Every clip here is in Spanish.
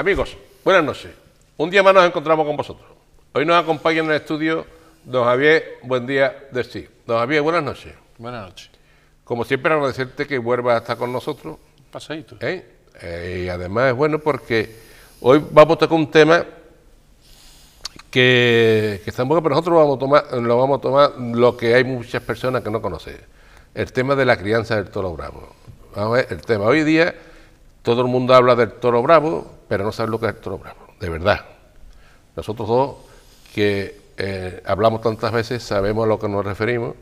Amigos, buenas noches. Un día más nos encontramos con vosotros. Hoy nos acompaña en el estudio don Javier Buen día de sí. Don Javier, buenas noches. Buenas noches. Como siempre, agradecerte que vuelvas a estar con nosotros. Pasadito. ¿Eh? eh y además es bueno porque hoy vamos a tocar un tema que, está muy boca, pero nosotros lo vamos, a tomar, lo vamos a tomar lo que hay muchas personas que no conocen. El tema de la crianza del toro bravo. Vamos a ver el tema. Hoy día todo el mundo habla del toro bravo, pero no sabe lo que es el toro bravo, de verdad. Nosotros dos, que eh, hablamos tantas veces, sabemos a lo que nos referimos,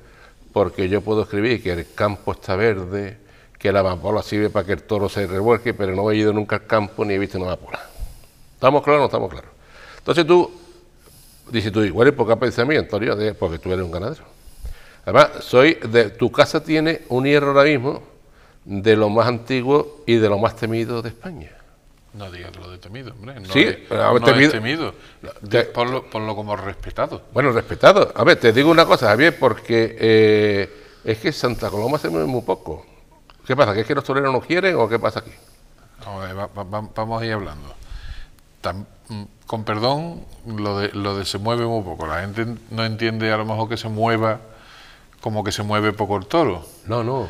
porque yo puedo escribir que el campo está verde, que la amapola sirve para que el toro se revuelque, pero no he ido nunca al campo ni he visto una amapola. ¿Estamos claros o no estamos claros? Entonces tú, dices tú, igual por qué aparece a mí, Antonio, porque tú eres un ganadero. Además, soy de, tu casa tiene un hierro ahora mismo de lo más antiguo y de lo más temido de España. No digas lo de temido, hombre. No sí, es, temido. ponlo, como respetado. Bueno, respetado. A ver, te digo una cosa, Javier, porque eh, es que Santa Coloma se mueve muy poco. ¿Qué pasa? ¿Que es que los toreros no quieren o qué pasa aquí? vamos a ir hablando. Mm, con perdón, lo de, lo de se mueve muy poco. La gente no entiende a lo mejor que se mueva como que se mueve poco el toro. No, no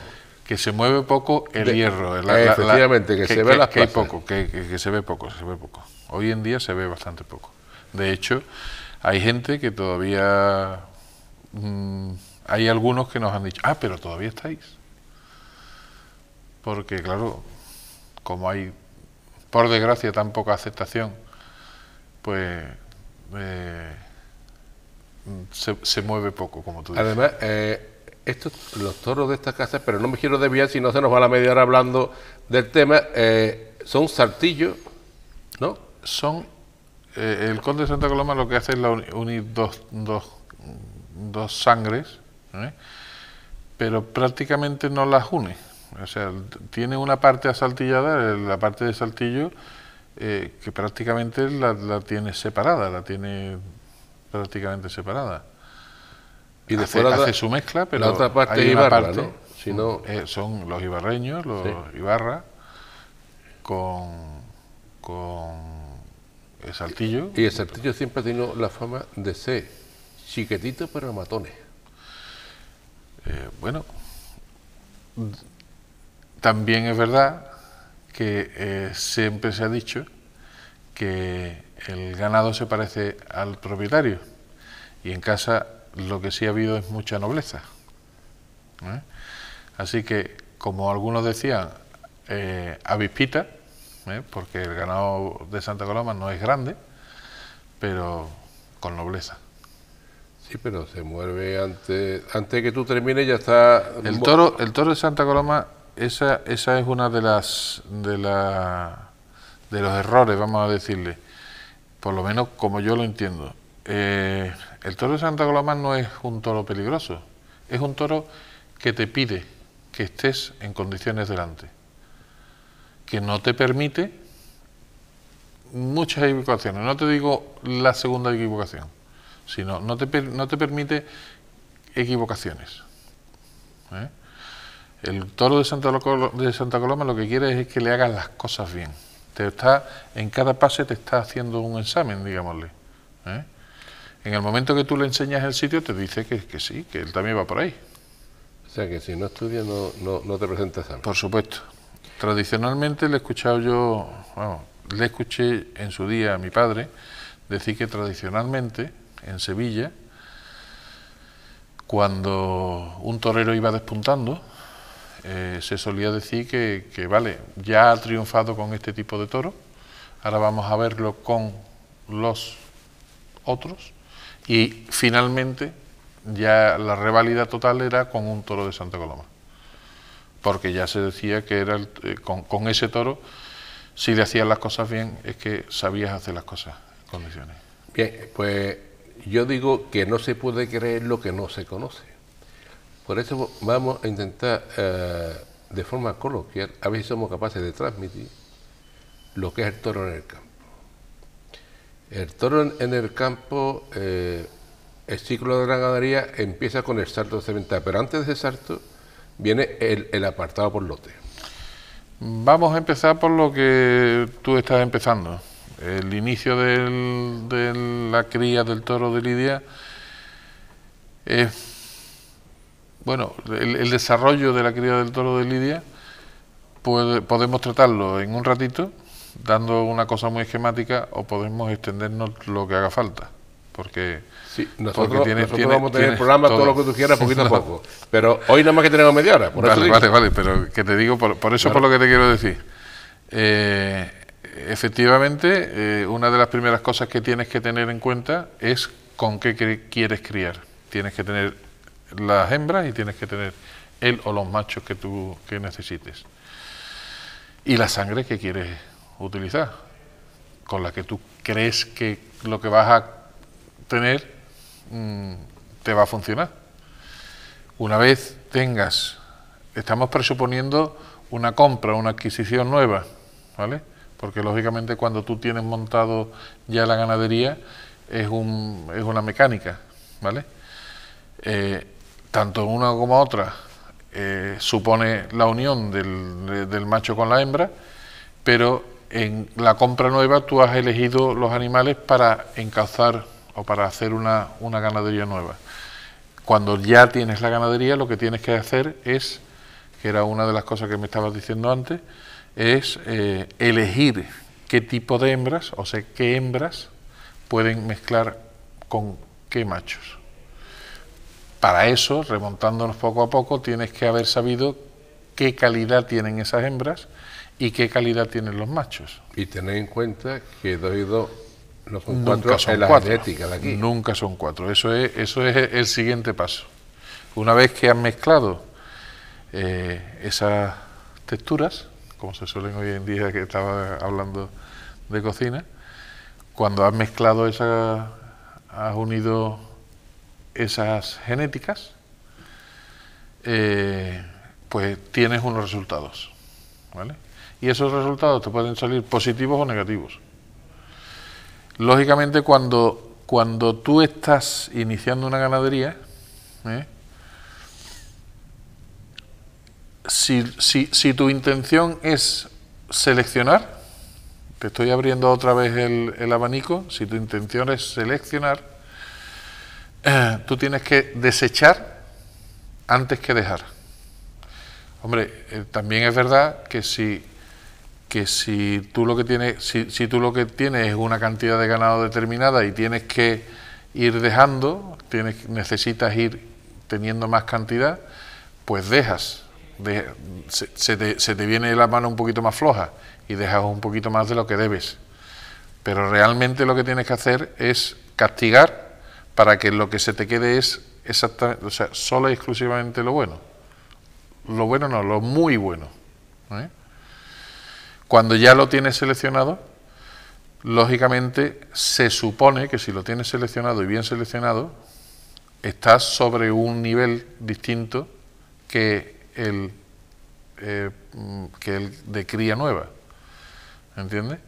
que se mueve poco el hierro. efectivamente, que, se ve las que poco, que, se ve poco, se ve poco. Hoy en día se ve bastante poco. De hecho, hay gente que todavía... Mm, hay algunos que nos han dicho, ah, pero todavía estáis. Porque claro, como hay, por desgracia, tan poca aceptación, pues... Eh, se, mueve poco, como tú dices. Además, eh, estos, los toros de estas casas, pero no me quiero desviar si no se nos va la media hora hablando del tema, eh, son saltillos, ¿no? Son, eh, el Conde de Santa Coloma lo que hace es unir dos, dos, sangres, ¿eh? pero prácticamente no las une. O sea, tiene una parte asaltillada, la parte de saltillo, que prácticamente la, la tiene separada, la tiene prácticamente separada y de fuera hace su mezcla, pero otra parte parte, eh, son los ibarreños, los Ibarra, con, el Saltillo. Y el Saltillo siempre ha tenido la fama de ser chiquetito pero matones. Eh, bueno, también es verdad que eh, siempre se ha dicho que el ganado se parece al propietario y en casa lo que sí ha habido es mucha nobleza. ¿eh? Así que, como algunos decían, eh, avispita, ¿eh? porque el ganado de Santa Coloma no es grande, pero con nobleza. Sí, pero se mueve antes, antes que tú termines ya está... El toro, el toro de Santa Coloma, esa, esa es una de las... De la, de los errores, vamos a decirle, por lo menos como yo lo entiendo. El toro de Santa Coloma no es un toro peligroso, es un toro que te pide que estés en condiciones delante, que no te permite muchas equivocaciones. No te digo la segunda equivocación, sino no te, no te permite equivocaciones. ¿eh? El toro de Santa, de Santa Coloma lo que quiere es que le hagas las cosas bien. Te está, en cada pase te está haciendo un examen, digámosle. ¿eh? En el momento que tú le enseñas el sitio, te dice que, que sí, que él también va por ahí. O sea que si no estudias, no, no, te presentas Por supuesto. Tradicionalmente le he escuchado yo, bueno, le escuché en su día a mi padre decir que tradicionalmente en Sevilla, cuando un torero iba despuntando, eh, se solía decir que, vale, ya ha triunfado con este tipo de toro, ahora vamos a verlo con los otros y finalmente, ya la reválida total era con un toro de Santa Coloma. Porque ya se decía que era eh, con, ese toro, si le hacías las cosas bien, es que sabías hacer las cosas en condiciones. Bien, pues yo digo que no se puede creer lo que no se conoce. Por eso vamos a intentar, eh, de forma coloquial, a ver si somos capaces de transmitir lo que es el toro en el campo. El toro en el campo, eh, el ciclo de la ganadería empieza con el salto de cementa, pero antes de ese salto viene el, apartado por lote. Vamos a empezar por lo que tú estás empezando. El inicio del, de la cría del toro de Lidia bueno, el, el desarrollo de la cría del toro de Lidia, podemos tratarlo en un ratito dando una cosa muy esquemática o podemos extendernos lo que haga falta. Porque, sí, nosotros, porque tienes, vamos tener el programa todo. lo que tú quieras, poquito a poco. Pero hoy nada más que tenemos media hora. vale, vale, vale, pero que te digo, por, eso por lo que te quiero decir. Eh, efectivamente, eh, una de las primeras cosas que tienes que tener en cuenta es con qué quieres criar. Tienes que tener las hembras y tienes que tener él o los machos que tú que necesites. Y la sangre que quieres utilizar, con la que tú crees que lo que vas a tener mm, te va a funcionar. Una vez tengas, estamos presuponiendo una compra, una adquisición nueva, ¿vale? Porque lógicamente cuando tú tienes montado ya la ganadería es, un, es una mecánica, ¿vale? Eh, tanto una como otra eh, supone la unión del, del macho con la hembra, pero en la compra nueva tú has elegido los animales para encauzar o para hacer una, ganadería nueva. Cuando ya tienes la ganadería, lo que tienes que hacer es, que era una de las cosas que me estabas diciendo antes, es eh, elegir qué tipo de hembras, o sea, qué hembras pueden mezclar con qué machos. Para eso, remontándonos poco a poco, tienes que haber sabido qué calidad tienen esas hembras y qué calidad tienen los machos. Y tened en cuenta que dos dos no son Nunca cuatro, son la cuatro. De Nunca son cuatro. Eso es, eso es el siguiente paso. Una vez que han mezclado eh, esas texturas, como se suelen hoy en día que estaba hablando de cocina, cuando has mezclado esas, has unido esas genéticas, eh, pues tienes unos resultados. ¿vale? Y esos resultados te pueden salir positivos o negativos. Lógicamente, cuando, cuando tú estás iniciando una ganadería, ¿eh? si, tu intención es seleccionar, te estoy abriendo otra vez el, abanico, si tu intención es seleccionar, eh, tú tienes que desechar antes que dejar. Hombre, eh, también es verdad que si, que si tú lo que tienes, si, tú lo que tienes es una cantidad de ganado determinada y tienes que ir dejando, tienes, necesitas ir teniendo más cantidad, pues dejas, se, te, se te viene la mano un poquito más floja y dejas un poquito más de lo que debes. Pero realmente lo que tienes que hacer es castigar para que lo que se te quede es exactamente, o sea, solo y exclusivamente lo bueno lo bueno no, lo muy bueno. ¿eh? Cuando ya lo tienes seleccionado, lógicamente se supone que si lo tienes seleccionado y bien seleccionado, estás sobre un nivel distinto que el, eh, que el de cría nueva. ¿Entiendes?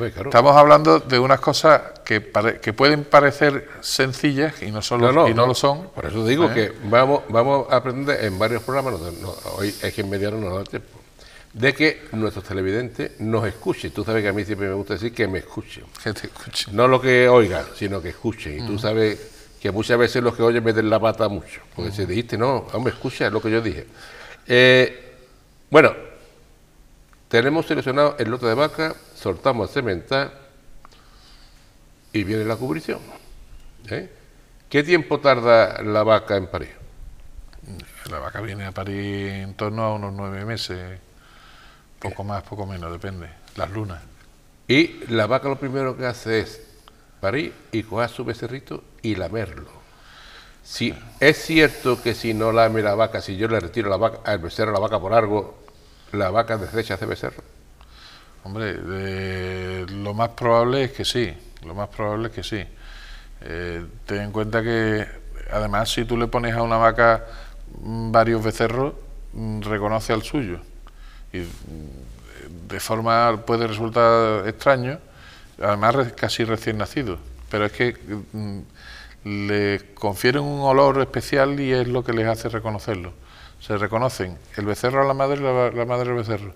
Estamos hablando de unas cosas que, que pueden parecer sencillas y no, son y no, lo son. Por eso digo ¿eh? que vamos, vamos a aprender en varios programas, hoy es que en mediano no da tiempo, de que nuestros televidentes nos escuchen. Tú sabes que a mí siempre me gusta decir que me escuchen. Que te escuchen. No lo que oigan, sino que escuchen. Y tú mm. sabes que muchas veces los que oyen meten la pata mucho. Porque mm. si se dijiste, no, hombre, escucha lo que yo dije. Eh, bueno, tenemos seleccionado el lote de vaca, soltamos a cementar y viene la cubrición. ¿eh? ¿Qué tiempo tarda la vaca en París? La vaca viene a parir en torno a unos nueve meses, poco más, poco menos, depende, las lunas. Y la vaca lo primero que hace es parir y coger su becerrito y lamerlo. Si es cierto que si no lame la vaca, si yo le retiro la vaca, al becerro la vaca por algo, la vaca deshecha de becerro? Hombre, lo más probable es que sí, lo más probable es que sí. Eh, ten en cuenta que, además, si tú le pones a una vaca mm, varios becerros, mm, reconoce al suyo. Y mm, de forma puede resultar extraño, además casi recién nacido, pero es que le confieren un olor especial y es lo que les hace reconocerlo se reconocen el becerro a la madre la, madre al becerro.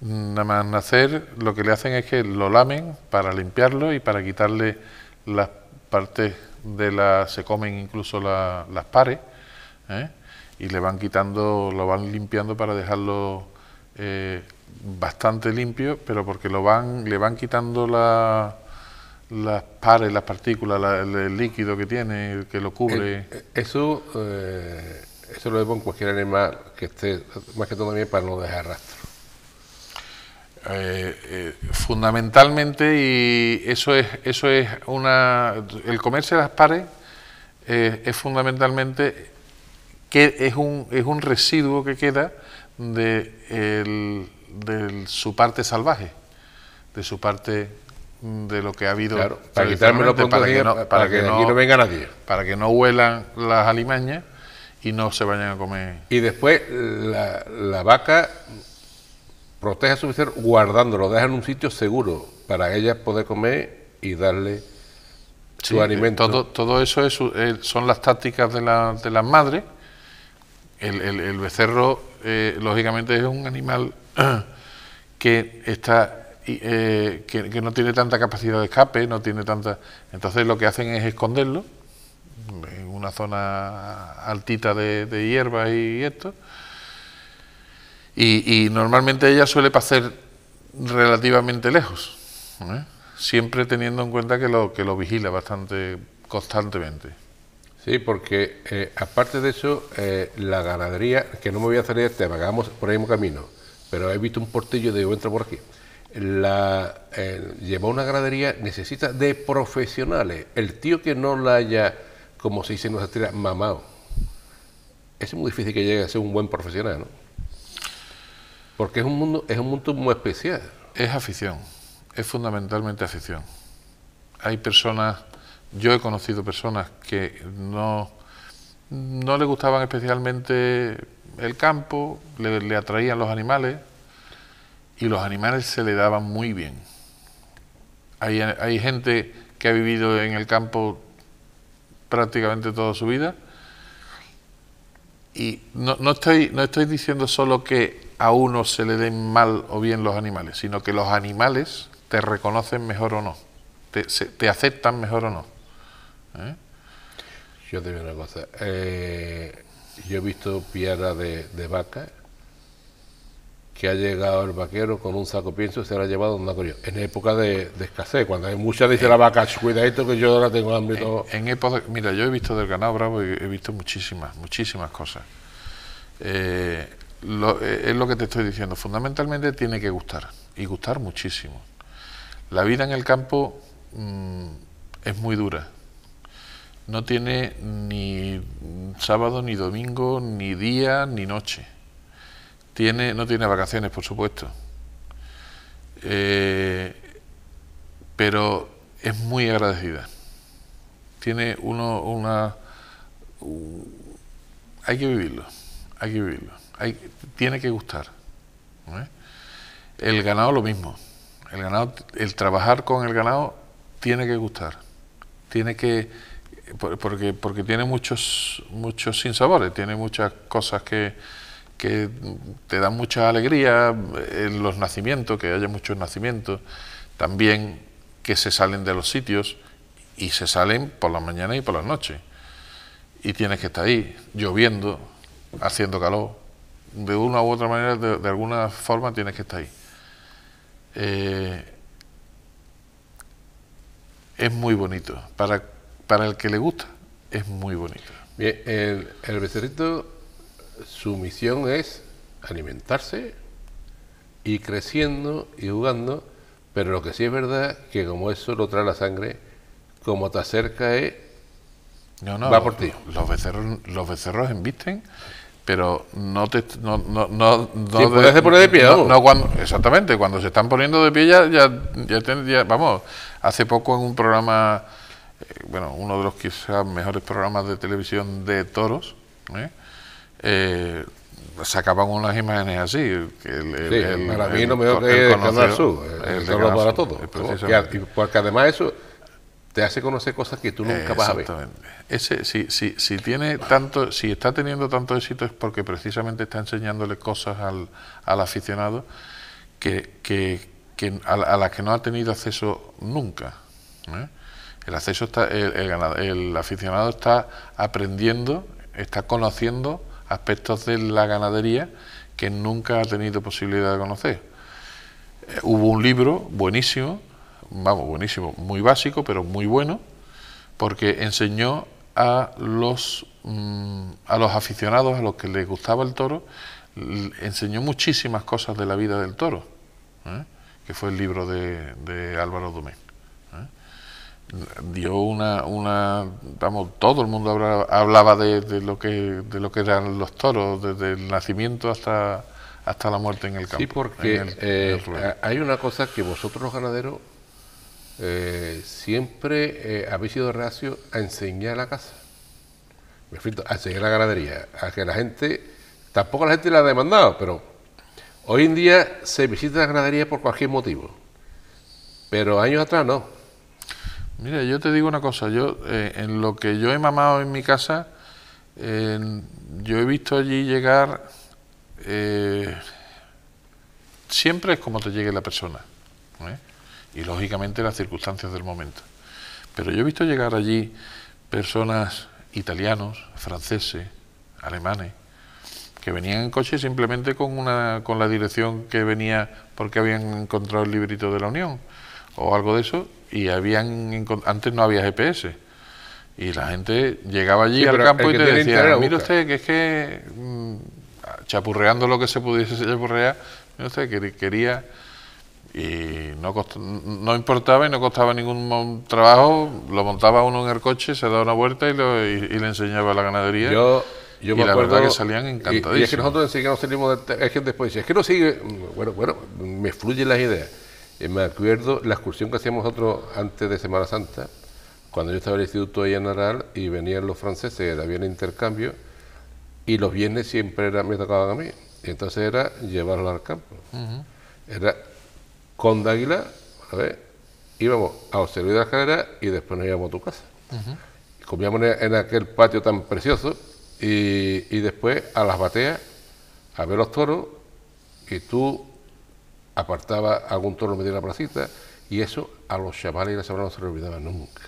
Nada más nacer, lo que le hacen es que lo lamen para limpiarlo y para quitarle las partes de la. se comen incluso las pares, ¿eh? y le van quitando, lo van limpiando para dejarlo eh, bastante limpio, pero porque lo van, le van quitando las pares, las partículas, el, líquido que tiene, que lo cubre. Eh, eso. Esto lo debo en cualquier animal que esté, más que todo también para no dejar rastro. Eh, eh, fundamentalmente, y eso es, eso es una. El de las pares eh, es fundamentalmente que es un, es un residuo que queda de, de su parte salvaje, de su parte mm, de lo que ha habido para, que no, para, que, para que no huelan las alimañas y no se vayan a comer. Y después la, vaca protege a su becerro guardándolo, deja en un sitio seguro para ella poder comer y darle su alimento. Todo, eso es, eh, son las tácticas de, la, de las madres. El, el, becerro, eh, lógicamente, es un animal que está eh, que, que, no tiene tanta capacidad de escape, no tiene tanta. Entonces lo que hacen es esconderlo una zona altita de, hierbas y esto. Y, normalmente ella suele pasar relativamente lejos, ¿eh? siempre teniendo en cuenta que lo, que lo vigila bastante constantemente. Sí, porque eh, aparte de eso, eh, la ganadería, que no me voy a hacer este, tema, vamos por el mismo camino, pero he visto un portillo de entra por aquí. La, lleva una ganadería necesita de profesionales. El tío que no la haya como se dice en nuestra mamado. Es muy difícil que llegue a ser un buen profesional, ¿no? Porque es un mundo, es un mundo muy especial. Es afición, es fundamentalmente afición. Hay personas, yo he conocido personas que no, no le gustaban especialmente el campo, le, atraían los animales y los animales se le daban muy bien. Hay, hay gente que ha vivido en el campo prácticamente toda su vida. Y no, no, estoy, no estoy diciendo solo que a uno se le den mal o bien los animales, sino que los animales te reconocen mejor o no, te, te aceptan mejor o no. ¿Eh? Yo te digo una cosa, eh, yo he visto piedra de, de vaca que ha llegado el vaquero con un saco pienso y se lo ha llevado una correa. En época de, escasez, cuando hay mucha dice la vaca, esto que yo ahora tengo hambre todo. En, época, mira, yo he visto del ganado bravo y he visto muchísimas, muchísimas cosas. Eh, eh, es lo que te estoy diciendo, fundamentalmente tiene que gustar, y gustar muchísimo. La vida en el campo mm, es muy dura, no tiene ni sábado, ni domingo, ni día, ni noche tiene, no tiene vacaciones, por supuesto. Eh, pero es muy agradecida. Tiene uno una... hay que vivirlo, hay que vivirlo. Hay, tiene que gustar. El ganado lo mismo. El ganado, el trabajar con el ganado tiene que gustar. Tiene que porque porque tiene muchos muchos sinsabores, tiene muchas cosas que que te dan mucha alegría, en eh, los nacimientos, que haya muchos nacimientos, también que se salen de los sitios y se salen por la mañana y por las noches. Y tienes que estar ahí, lloviendo, haciendo calor. De una u otra manera, de, alguna forma tienes que estar ahí. Eh, es muy bonito. Para, para el que le gusta, es muy bonito. Bien, el, el becerrito su misión es alimentarse, y creciendo y jugando, pero lo que sí es verdad que como eso lo trae la sangre, como te acerca eh, va por ti. Los becerros, los becerros embisten, pero no te no, no, no, de, poner de pie, ¿no? exactamente, cuando se están poniendo de pie ya, ya, ya, vamos, hace poco en un programa, eh, bueno, uno de los quizás mejores programas de televisión de toros, ¿eh? eh, sacaban unas imágenes así. el, para mí no mejor que el Canal el, solo para porque además eso te hace conocer cosas que tú nunca vas a ver. Ese, si, si, si, tiene tanto, si está teniendo tanto éxito es porque precisamente está enseñándole cosas al, aficionado que, que, a, las que no ha tenido acceso nunca. ¿eh? El acceso está, el aficionado está aprendiendo, está conociendo aspectos de la ganadería que nunca ha tenido posibilidad de conocer. Eh, hubo un libro buenísimo, vamos, buenísimo, muy básico, pero muy bueno, porque enseñó a los, mm, a los aficionados, a los que les gustaba el toro, enseñó muchísimas cosas de la vida del toro, ¿eh? que fue el libro de, Álvaro Dumé dio una, una vamos, todo el mundo hablaba, de, lo que de lo que eran los toros desde el nacimiento hasta hasta la muerte en el campo. Sí, porque eh, hay una cosa que vosotros los ganaderos eh, siempre eh, habéis sido reacios a enseñar la casa, me refiero a enseñar la ganadería, a que la gente, tampoco la gente la ha demandado, pero hoy en día se visita la ganadería por cualquier motivo, pero años atrás no Mira, yo te digo una cosa, yo eh, en lo que yo he mamado en mi casa, yo he visto allí llegar, eh, siempre es como te llegue la persona, ¿eh? y lógicamente las circunstancias del momento. Pero yo he visto llegar allí personas italianos, franceses, alemanes, que venían en coche simplemente con, una, con la dirección que venía porque habían encontrado el librito de la Unión o algo de eso, y habían antes no había GPS. Y la gente llegaba allí al campo y te decía, mire usted, que es que mm, chapurreando lo que se pudiese chapurrear, mire usted, que quería y no, no importaba y no costaba ningún trabajo, lo montaba uno en el coche, se daba una vuelta y, lo, y, le enseñaba a la ganadería. Yo, y la verdad que salían encantadísimos. Y, es que nosotros enseguida nos salimos, de, este, que después dice, es que no sigue, mm, bueno, bueno, me fluyen las ideas. Eh, me acuerdo la excursión que hacíamos nosotros antes de Semana Santa, cuando yo estaba en el Instituto en Aral y venían los franceses, había bien intercambio y los viernes siempre me tocaban a mí. entonces era llevarlos al campo. Era con Dáguila, a ver, íbamos a observar la escalera y después nos íbamos a tu casa. Comíamos en aquel patio tan precioso y, y después a las bateas a ver los toros y tú apartaba algún torno medio metía la placita, y eso a los chavales y las chavales no se les olvidaba nunca.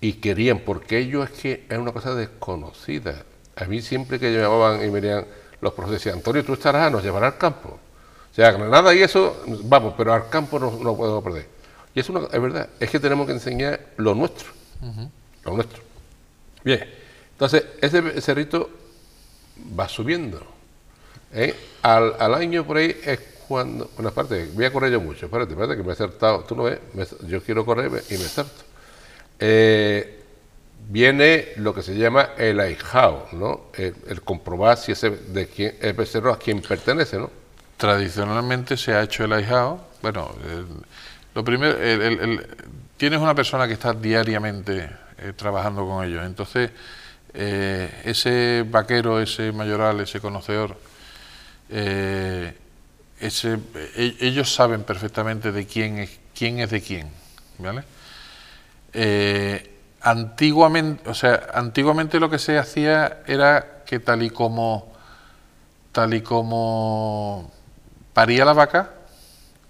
Y querían, porque ellos es que es una cosa desconocida. A mí siempre que llamaban y me decían, los profesores decían, Antonio, tú estarás, nos llevar al campo. O sea, Granada y eso, vamos, pero al campo no, podemos perder. Y es, una, es verdad, es que tenemos que enseñar lo nuestro. Lo nuestro. Bien, entonces ese cerrito va subiendo. ¿eh? Al, al año por ahí es cuando, bueno, aparte, voy a correr yo mucho, espérate, espérate que me he acertado, tú lo ves, yo quiero correr y me acerto. Eh, viene lo que se llama el aihao, ¿no? El, comprobar si ese, de quién, becerro a quien pertenece, ¿no? Tradicionalmente se ha hecho el aihao, bueno, lo primero, tienes una persona que está diariamente eh, trabajando con ellos, entonces eh, ese vaquero, ese mayoral, ese conocedor, ese, eh, e-, ellos saben perfectamente de quién es quién, es de quién eh, antiguamente, o sea, antiguamente lo que se hacía era que tal y como tal y como paría la vaca,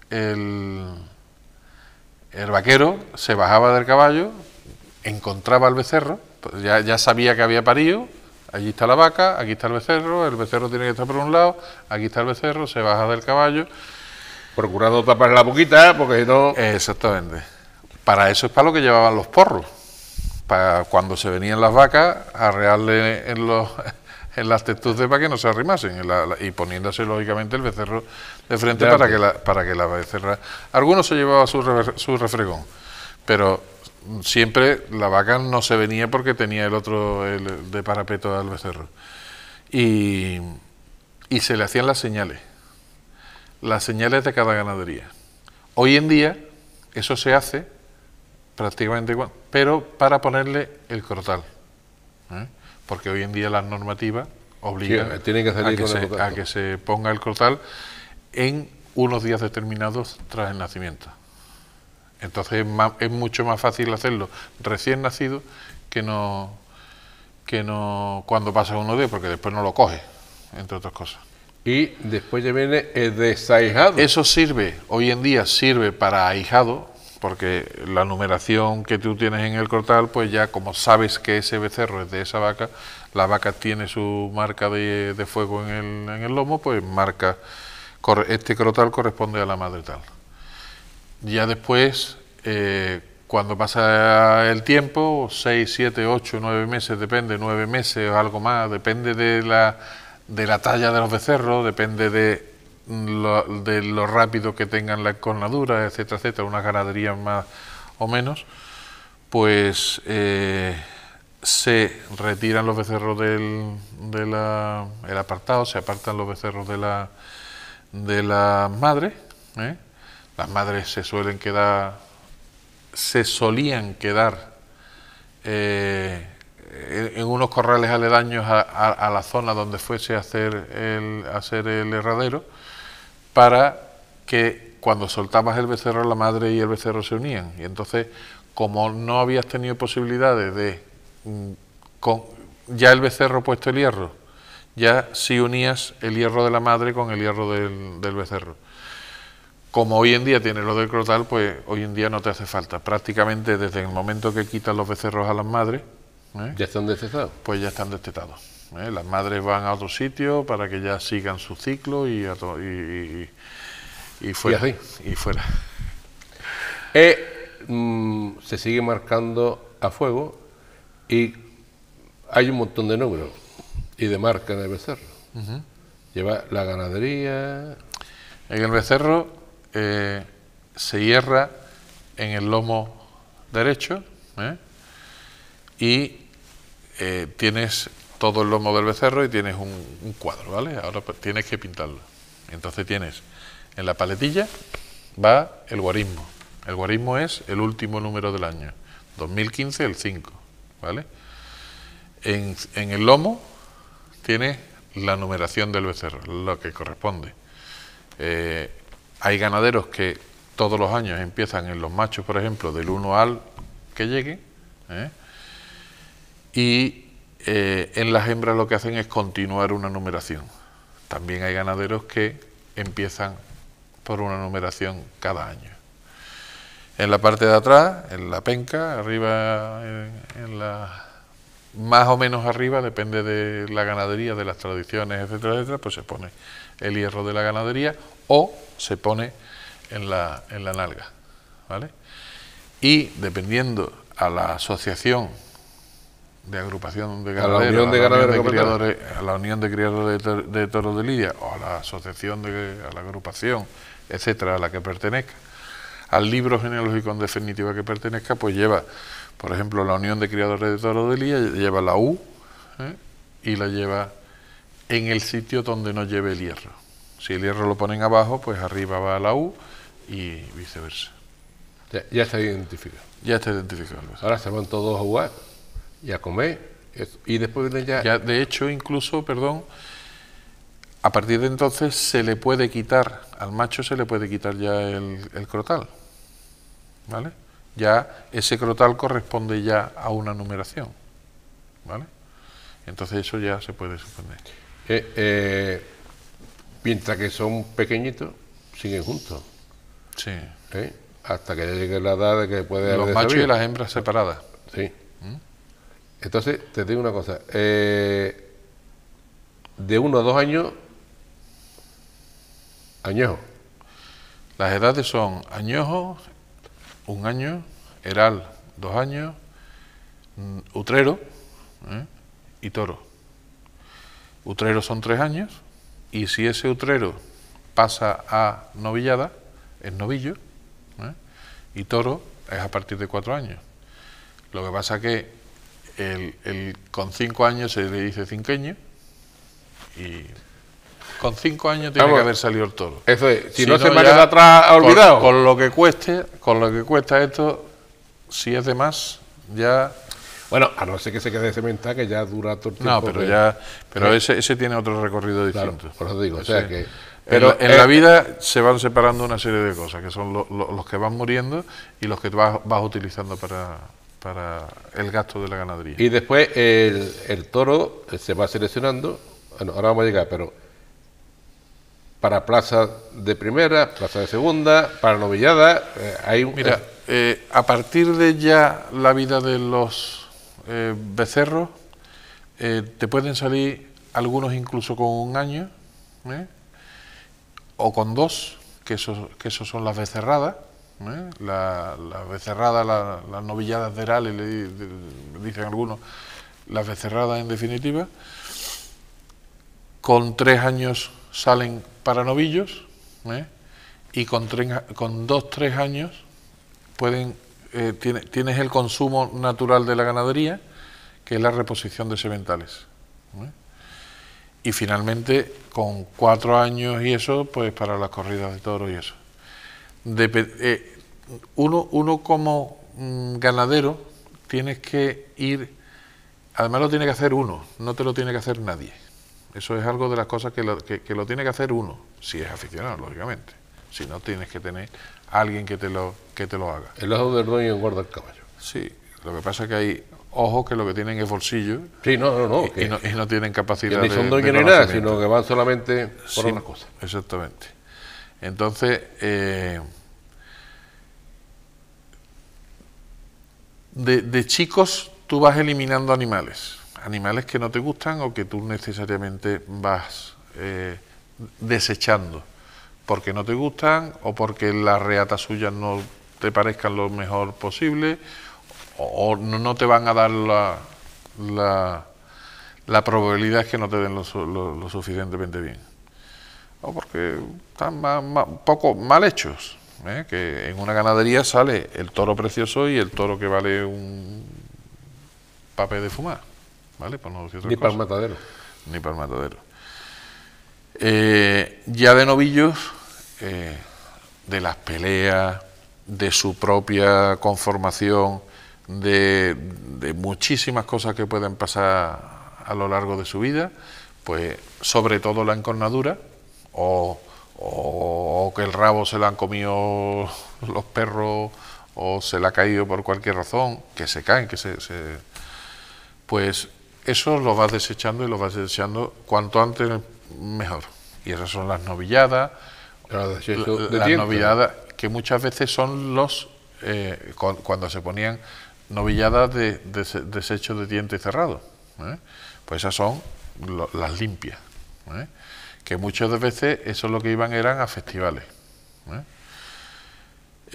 el, vaquero se bajaba del caballo, encontraba al becerro, pues ya, ya sabía que había parido, Allí está la vaca, aquí está el becerro, el becerro tiene que estar por un lado, aquí está el becerro, se baja del caballo, procurando tapar la boquita, ¿eh? porque no... Exactamente. Para eso es para lo que llevaban los porros, para cuando se venían las vacas, arrearle en los... en las de para que no se arrimasen y poniéndose lógicamente el becerro de frente para, que la, para que la becerra... Algunos se llevaban su, su refregón, pero siempre la vaca no se venía porque tenía el otro el de parapeto al becerro. Y, se le hacían las señales, las señales de cada ganadería. Hoy en día eso se hace prácticamente igual, pero para ponerle el cortal. ¿eh? Porque hoy en día las normativas obligan que a, que se, a que se ponga el cortal en unos días determinados tras el nacimiento. Entonces es, mucho más fácil hacerlo recién nacido que no, que no cuando pasa uno de, porque después no lo coge, entre otras cosas. Y después ya viene el desahijado. Eso sirve, hoy en día sirve para ahijado, porque la numeración que tú tienes en el crotal... pues ya como sabes que ese becerro es de esa vaca, la vaca tiene su marca de, de fuego en el, en el lomo, pues marca, este crotal corresponde a la madre tal. Ya después, eh, cuando pasa el tiempo, 6, 7, 8, 9 meses, depende, 9 meses o algo más, depende de la, de la talla de los becerros, depende de lo, de lo rápido que tengan la cornadura, etcétera, etcétera, unas ganaderías más o menos, pues eh, se retiran los becerros del de apartado, se apartan los becerros de la, de la madre. ¿eh? Las madres se suelen quedar, se solían quedar eh, en unos corrales aledaños a, la zona donde fuese a hacer el, hacer el herradero para que cuando soltabas el becerro la madre y el becerro se unían. Y entonces, como no habías tenido posibilidades de, mm, con, ya el becerro puesto el hierro, ya si unías el hierro de la madre con el hierro del, del becerro como hoy en día tiene lo del crotal, pues hoy en día no te hace falta. Prácticamente desde el momento que quitan los becerros a las madres... ¿eh? ¿Ya están destetados? Pues ya están destetados. ¿eh? Las madres van a otro sitio para que ya sigan su ciclo y, a y, y, fuera. así? y fuera. Eh, mm, se sigue marcando a fuego y hay un montón de números y de marca en el becerro. Lleva la ganadería... En el becerro eh, se hierra en el lomo derecho ¿eh? y eh, tienes todo el lomo del becerro y tienes un, cuadro, ¿vale? Ahora pues, tienes que pintarlo. Entonces tienes en la paletilla va el guarismo. El guarismo es el último número del año, 2015 el 5, ¿vale? En, el lomo tienes la numeración del becerro, lo que corresponde. Hay ganaderos que todos los años empiezan en los machos, por ejemplo, del 1 al que llegue, ¿eh? y eh, en las hembras lo que hacen es continuar una numeración. También hay ganaderos que empiezan por una numeración cada año. En la parte de atrás, en la penca, arriba, en, la, más o menos arriba, depende de la ganadería, de las tradiciones, etcétera, etcétera, pues se pone el hierro de la ganadería o se pone en la, en la nalga. ¿vale? Y dependiendo a la asociación de agrupación de ganaderos, a la unión de, criadores, de toros de lidia o a la asociación de a la agrupación, etcétera, a la que pertenezca, al libro genealógico en definitiva que pertenezca, pues lleva, por ejemplo, la unión de criadores de toros de lidia lleva la U ¿eh? y la lleva en el sitio donde no lleve el hierro. Si el hierro lo ponen abajo, pues arriba va la U y viceversa. Ya, está identificado. Ya está identificado. Ahora se van todos a jugar y a comer. Y después ya... De hecho, incluso, perdón, a partir de entonces se le puede quitar, al macho se le puede quitar ya el, crotal. ¿Vale? Ya ese crotal corresponde ya a una numeración. ¿Vale? Entonces eso ya se puede suponer... Eh, mientras que son pequeñitos, siguen juntos. Sí. Hasta que llegue la edad de que puede Los machos y las hembras separadas. Sí. ¿Mm? Entonces, te digo una cosa. Eh, de uno a dos años, añejo. Las edades son añejo un año, heral, dos años, mm, utrero ¿eh? y toro. Utrero son tres años y si ese utrero pasa a novillada, es novillo, ¿eh? y toro es a partir de cuatro años. Lo que pasa que el, con cinco años se le dice cinqueño y con cinco años tiene ah, que pues, haber salido el toro. Eso es, si, no, se me atrás ha olvidado. Con, lo que cueste, con lo que cuesta esto, si es de más, ya bueno, a no ser que se quede cementada, que ya dura todo el tiempo. No, pero ya. Pero ese, tiene otro recorrido distinto. Claro, por digo, o sea que. Pero en, la, eh, vida se van separando una serie de cosas, que son los que van muriendo y los que vas, utilizando para, el gasto de la ganadería. Y después el, toro eh, se va seleccionando, bueno, ahora vamos a llegar, pero para plaza de primera, plaza de segunda, para novillada, eh, hay Mira, a partir de ya la vida de los eh, becerros, eh, te pueden salir algunos incluso con un año, ¿eh? o con dos, que esos que son las becerradas, las becerradas, las novilladas de Rale, dicen algunos, las becerradas en definitiva, con tres años salen para novillos, y con, con dos, tres años pueden eh, tienes el consumo natural de la ganadería, que es la reposición de sementales. Y finalmente, con cuatro años y eso, pues para las corridas de toros y eso. Eh, uno, como mm, ganadero tienes que ir, además lo tiene que hacer uno, no te lo tiene que hacer nadie. Eso es algo de las cosas que lo tiene que hacer uno, si es aficionado, lógicamente. Si no, tienes que tener alguien que te lo, que te lo haga. El ojo del dueño guarda el caballo. Sí, lo que pasa es que hay ojos que lo que tienen es bolsillo. Sí, no, no, no. Y, no, tienen capacidad de. ni son dueños ni nada, sino que van solamente por una cosa. Exactamente. Entonces, eh, de, chicos tú vas eliminando animales, animales que no te gustan o que tú necesariamente vas eh, desechando porque no te gustan o porque las reatas suyas no te parezcan lo mejor posible o, no te van a dar la, la, la, probabilidad que no te den lo, suficientemente bien. O porque están más, poco mal hechos. ¿eh? Que en una ganadería sale el toro precioso y el toro que vale un papel de fumar. ¿Vale? por no, Ni para el matadero. Ni para el matadero. Eh, ya de novillos eh, de las peleas, de su propia conformación, de, muchísimas cosas que pueden pasar a lo largo de su vida, pues sobre todo la encornadura o, que el rabo se lo han comido los perros o se le ha caído por cualquier razón, que se caen, que se... Pues eso lo vas desechando y lo vas desechando cuanto antes mejor. Y esas son las novilladas, ...las novilladas, que muchas veces son los, eh, cuando se ponían novilladas de, desecho de diente cerrado, ¿eh? pues esas son las limpias, ¿eh? que muchas veces eso lo que iban eran a festivales.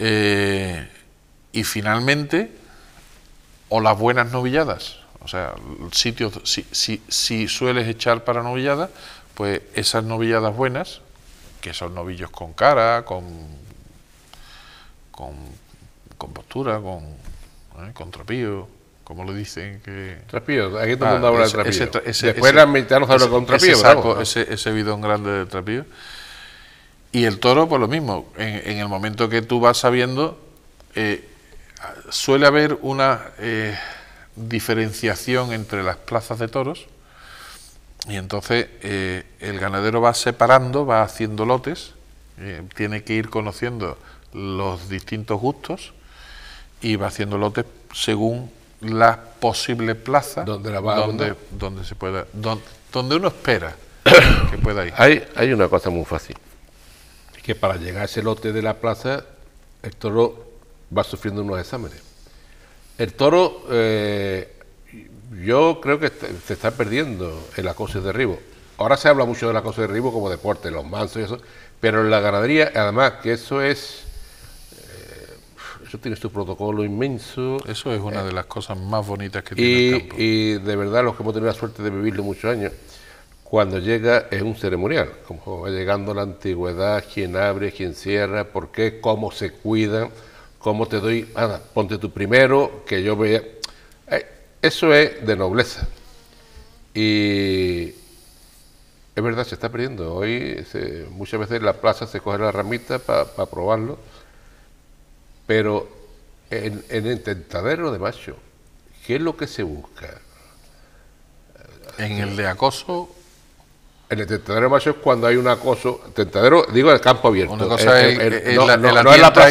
y finalmente, o las buenas novilladas, o sea, sitios, si, si sueles echar para novilladas, pues esas novilladas buenas, que son novillos con cara, con, con, con postura, con, ¿eh? como lo dicen que... Trapillo, aquí todo el ah, mundo habla de trapillo. Después con Ese, ese, bidón grande de trapillo. Y el toro, pues, lo mismo, en, el momento que tú vas sabiendo, eh, suele haber una eh, diferenciación entre las plazas de toros y entonces eh, el ganadero va separando, va haciendo lotes, eh, tiene que ir conociendo los distintos gustos y va haciendo lotes según las posibles plazas donde, la donde, donde, se pueda, donde, uno espera que pueda ir. Hay, hay una cosa muy fácil, que para llegar a ese lote de la plaza el toro va sufriendo unos exámenes. El toro eh, yo creo que se está perdiendo el acoso de derribo. Ahora se habla mucho de del acoso de derribo como deporte, los mansos y eso, pero en la ganadería, además, que eso es. Eh, eso tiene su protocolo inmenso. Eso es una eh, de las cosas más bonitas que tiene el campo. Y de verdad, los que hemos tenido la suerte de vivirlo muchos años, cuando llega es un ceremonial, como va llegando la antigüedad, quién abre, quién cierra, por qué, cómo se cuidan, cómo te doy, anda, ponte tú primero, que yo vea. Eso es de nobleza. Y es verdad, se está perdiendo. Hoy muchas veces en la plaza se coge la ramita para probarlo, pero en, el tentadero de macho, ¿qué es lo que se busca? En el de acoso. En el tentadero de macho es cuando hay un acoso. Tentadero, digo, el campo abierto. Una cosa no, la, es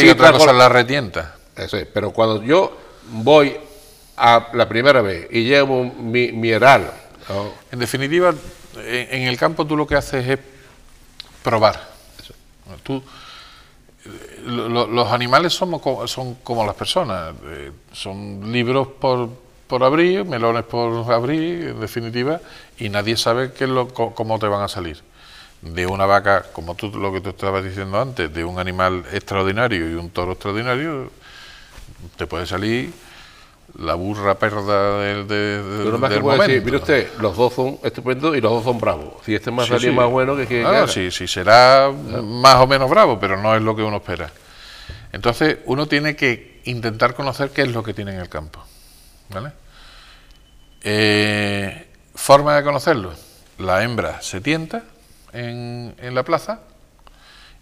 y la retienta. Eso es, pero cuando yo voy a la primera vez y llevo mi, mi heral. En definitiva, en, el campo tú lo que haces es probar. Tú, los animales somos, son como las personas, eh, son libros por, por abrir, melones por abrir, en definitiva, y nadie sabe qué lo, cómo te van a salir. De una vaca, como tú, lo que tú estabas diciendo antes, de un animal extraordinario y un toro extraordinario, te puede salir la burra perda del, del, Decir, mire usted, los dos son estupendos y los dos son bravos. Si este más sí, sí. más bueno que... que ah, sí, sí, será más o menos bravo, pero no es lo que uno espera. Entonces, uno tiene que intentar conocer qué es lo que tiene en el campo. ¿Vale? Eh, forma de conocerlo. La hembra se tienta en, la plaza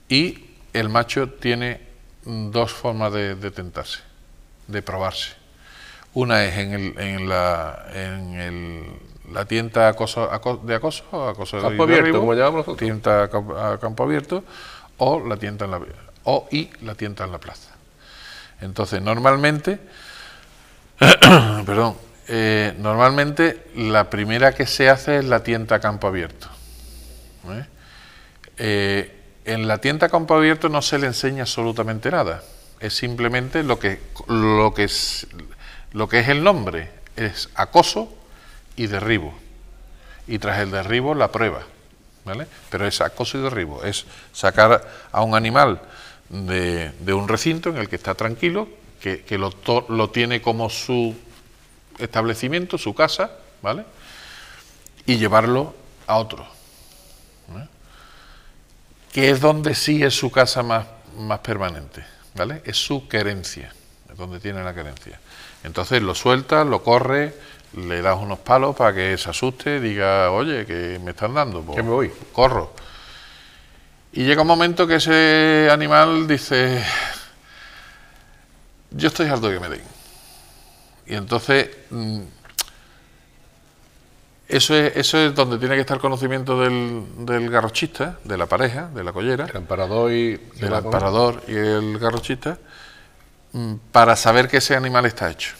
y el macho tiene dos formas de tentarse, de probarse. Una es en, el, en la, en el, la tienda acoso, acoso, de acoso, acoso de Tienda a, campo abierto o la tienda en la o y la tienda en la plaza. Entonces, normalmente, perdón, eh, normalmente la primera que se hace es la tienda a campo abierto. ¿eh? Eh, en la tienda a campo abierto no se le enseña absolutamente nada. Es simplemente lo que, lo que lo que es el nombre es acoso y derribo. Y tras el derribo la prueba. ¿vale? Pero es acoso y derribo. Es sacar a un animal de, un recinto en el que está tranquilo, que, lo, tiene como su establecimiento, su casa, ¿vale? Y llevarlo a otro. Que es donde sí es su casa más, permanente, ¿vale? Es su querencia, es donde tiene la querencia. Entonces lo sueltas, lo corres, le das unos palos para que se asuste, diga, oye, que me están dando, pues, me voy, corro. Y llega un momento que ese animal dice, yo estoy harto de que me den. Y entonces, mm, eso es, eso es donde tiene que estar el conocimiento del, del garrochista, de la pareja, de la collera. ...del amparador y el garrochista para saber que ese animal está hecho.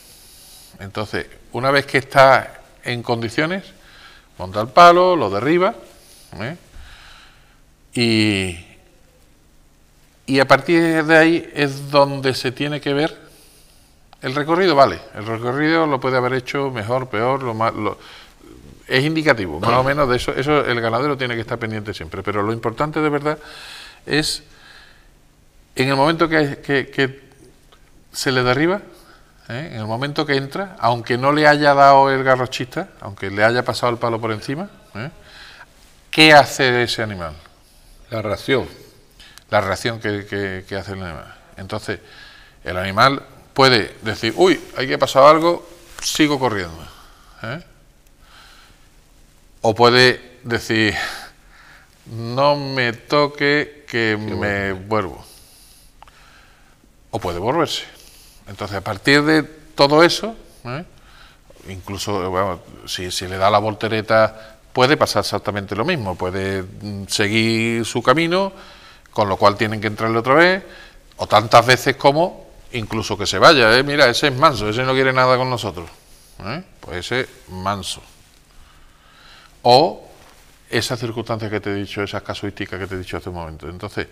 Entonces, una vez que está en condiciones, monta el palo, lo derriba ¿eh? y, y a partir de ahí es donde se tiene que ver el recorrido, vale. El recorrido lo puede haber hecho mejor, peor, lo más... es indicativo, más o menos de eso, eso el ganadero tiene que estar pendiente siempre. Pero lo importante de verdad es, en el momento que, que se le derriba. ¿eh? En el momento que entra, aunque no le haya dado el garrochista, aunque le haya pasado el palo por encima, ¿eh? ¿qué hace ese animal? La reacción. La reacción que, hace el animal. Entonces, el animal puede decir, uy, Hay que pasado algo, sigo corriendo. ¿eh? O puede decir, no me toque que me vuelvo. O puede volverse. Entonces, a partir de todo eso, ¿eh? incluso si, le da la voltereta, puede pasar exactamente lo mismo, puede mm, seguir su camino, con lo cual tienen que entrarle otra vez, o tantas veces como incluso que se vaya, ¿eh? mira, ese es manso, ese no quiere nada con nosotros, ¿eh? pues ese manso. O esas circunstancias que te he dicho, esas casuísticas que te he dicho hace un momento. Entonces,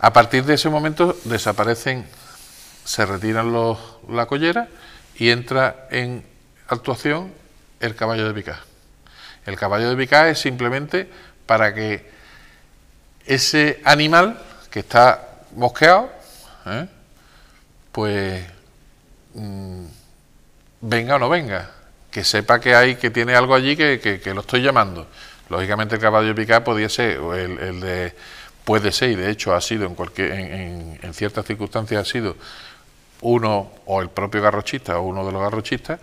a partir de ese momento desaparecen se retiran los, la collera y entra en actuación el caballo de picar. El caballo de picar es simplemente para que ese animal que está mosqueado, ¿eh? pues mm, venga o no venga, que sepa que hay, que tiene algo allí que, lo estoy llamando. Lógicamente el caballo de picar podía ser el, el de puede ser, y de hecho ha sido en, cualquier, en, ciertas circunstancias ha sido uno o el propio garrochista o uno de los garrochistas,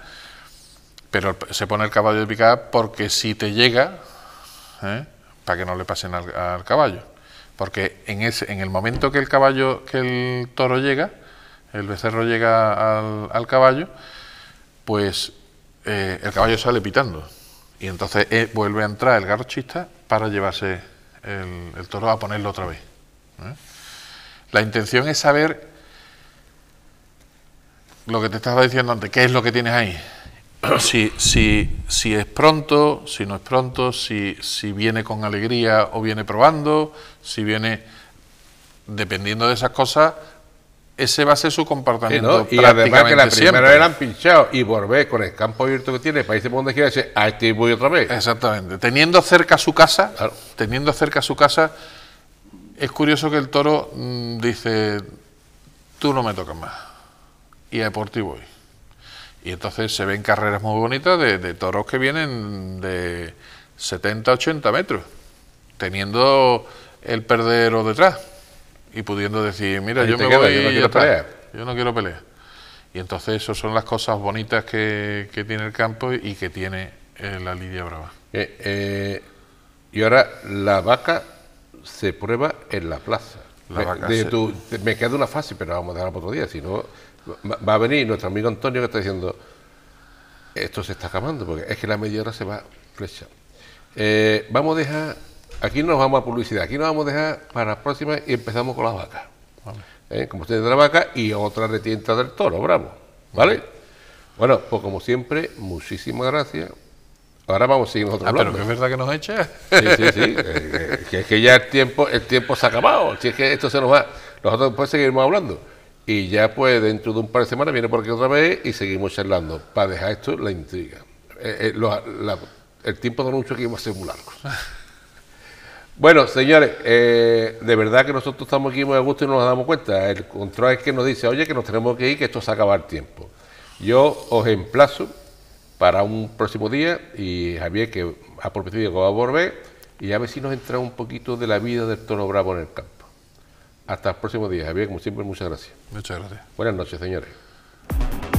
pero se pone el caballo de picada porque si te llega, ¿eh? para que no le pasen al, caballo. Porque en, ese, en el momento que el caballo, que el toro llega, el becerro llega al, caballo, pues eh, el caballo sale pitando. Y entonces eh, vuelve a entrar el garrochista para llevarse el toro a ponerlo otra vez. La intención es saber lo que te estaba diciendo antes, ¿qué es lo que tienes ahí? Si, si, si es pronto, si no es pronto, si, si viene con alegría o viene probando, si viene, dependiendo de esas cosas, ese va a ser su comportamiento. Y además que la primera eran pinchado y volver con el campo abierto que tiene para irse por donde quiera y decir, ah, este voy otra vez. Exactamente. Teniendo cerca su casa, teniendo cerca su casa, es curioso que el toro mm, dice, tú no me tocas más y a Deportivo Y entonces se ven carreras muy bonitas de, toros que vienen de 70, 80 metros, teniendo el perdero detrás y pudiendo decir, mira, yo me voy yo no quiero pelear. Yo no quiero pelear. Y entonces esas son las cosas bonitas que, que tiene el campo y que tiene eh, la Lidia Brava. Eh, eh, y ahora la vaca se prueba en la plaza. me, queda una fase, pero vamos a dejar para otro día, si no... Va, a venir nuestro amigo Antonio que está diciendo, esto se está acabando, porque es que la media hora se va flecha. Eh, vamos a dejar, aquí nos vamos a publicidad, aquí nos vamos a dejar para las próxima y empezamos con las vacas. Vale. Eh, como ustedes de la vaca y otra retienta del toro, bravo. ¿Vale? Bueno, pues como siempre, muchísimas gracias. Ahora vamos a seguir nosotros. Ah, pero que es verdad que nos echa. Sí, sí, sí. Eh, eh, que, que, que, ya el tiempo, el tiempo se ha acabado. Si es que esto se nos va. Nosotros después seguimos hablando. Y ya pues dentro de un par de semanas viene por aquí otra vez y seguimos charlando para dejar esto la intriga. Eh, eh, el tiempo de anuncio que va a ser muy largo. bueno, señores, eh, de verdad que nosotros estamos aquí muy a gusto y no nos damos cuenta. El control es que nos dice, oye, que nos tenemos que ir, que esto se acaba el tiempo. Yo os emplazo para un próximo día y Javier que ha prometido que va a volver y a ver si nos entra un poquito de la vida del tono bravo en el campo. Hasta el próximo día, Javier. Como siempre, muchas gracias. Muchas gracias. Buenas noches, señores.